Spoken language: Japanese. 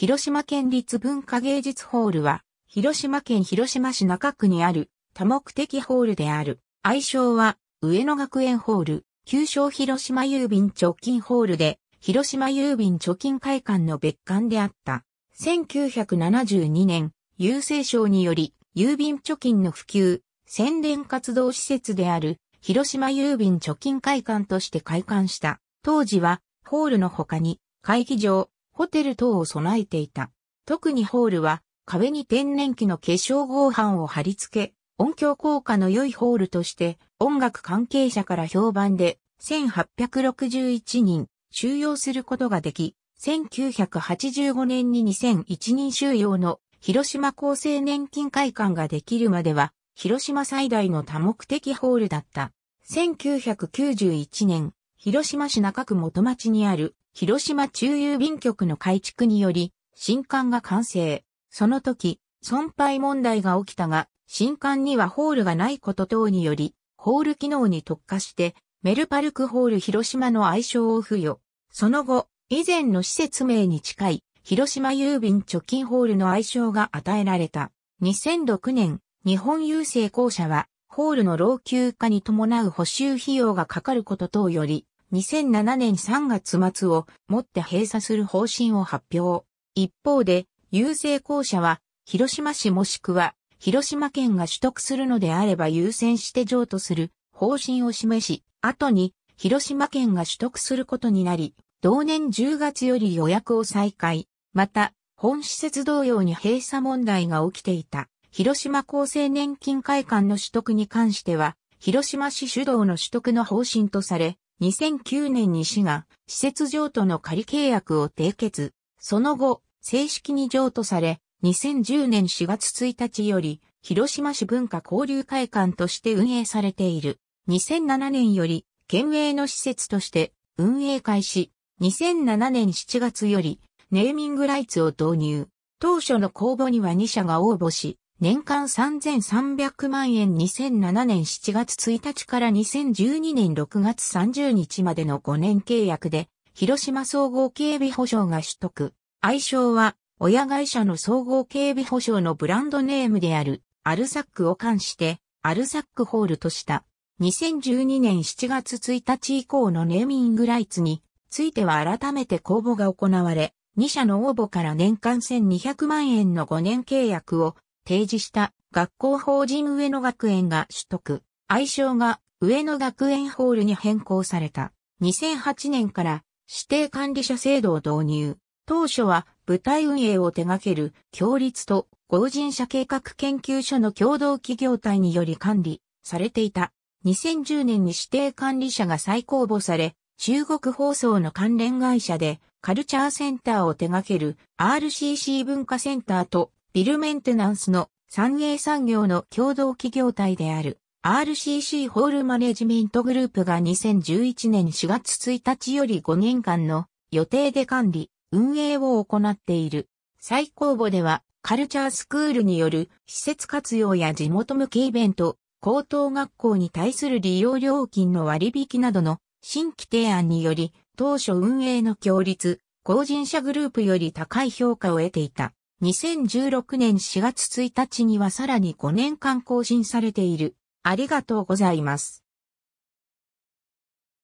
広島県立文化芸術ホールは、広島県広島市中区にある多目的ホールである。愛称は、上野学園ホール、旧称広島郵便貯金ホールで、広島郵便貯金会館の別館であった。1972年、郵政省により、郵便貯金の普及、宣伝活動施設である、広島郵便貯金会館として開館した。当時は、ホールの他に、会議場、ホテル等を備えていた。特にホールは壁に天然気の化粧合板を貼り付け、音響効果の良いホールとして音楽関係者から評判で1861人収容することができ、1985年に2001人収容の広島厚生年金会館ができるまでは広島最大の多目的ホールだった。1991年、広島市中区元町にある広島中郵便局の改築により、新館が完成。その時、損廃問題が起きたが、新館にはホールがないこと等により、ホール機能に特化して、メルパルクホール広島の愛称を付与。その後、以前の施設名に近い、広島郵便貯金ホールの愛称が与えられた。2006年、日本郵政公社は、ホールの老朽化に伴う補修費用がかかること等より、2007年3月末をもって閉鎖する方針を発表。一方で、郵政公社は、広島市もしくは、広島県が取得するのであれば優先して譲渡する方針を示し、後に、広島県が取得することになり、同年10月より予約を再開。また、本施設同様に閉鎖問題が起きていた、広島厚生年金会館の取得に関しては、広島市主導の取得の方針とされ、2009年に市が施設譲渡の仮契約を締結、その後、正式に譲渡され、2010年4月1日より、広島市文化交流会館として運営されている。2007年より、県営の施設として運営開始。2007年7月より、ネーミングライツを導入。当初の公募には2社が応募し、年間3300万円2007年7月1日から2012年6月30日までの5年契約で、広島総合警備保障が取得。愛称は、親会社の総合警備保障のブランドネームである、アルサックを冠して、アルサックホールとした。2012年7月1日以降のネーミングライツについては改めて公募が行われ、2社の応募から年間1200万円の5年契約を提示した学校法人上野学園が取得、愛称が上野学園ホールに変更された。2008年から指定管理者制度を導入。当初は舞台運営を手掛ける協立と合人者計画研究所の共同企業体により管理されていた。2010年に指定管理者が再公募され、中国放送の関連会社でカルチャーセンターを手掛ける RCC 文化センターとビルメンテナンスの産営産業の共同企業体である RCC ホールマネジメントグループが2011年4月1日より5年間の予定で管理、運営を行っている。最高部ではカルチャースクールによる施設活用や地元向けイベント、高等学校に対する利用料金の割引などの新規提案により、当初運営の協率、後人者グループより高い評価を得ていた。2016年4月1日にはさらに5年間更新されている。ありがとうございます。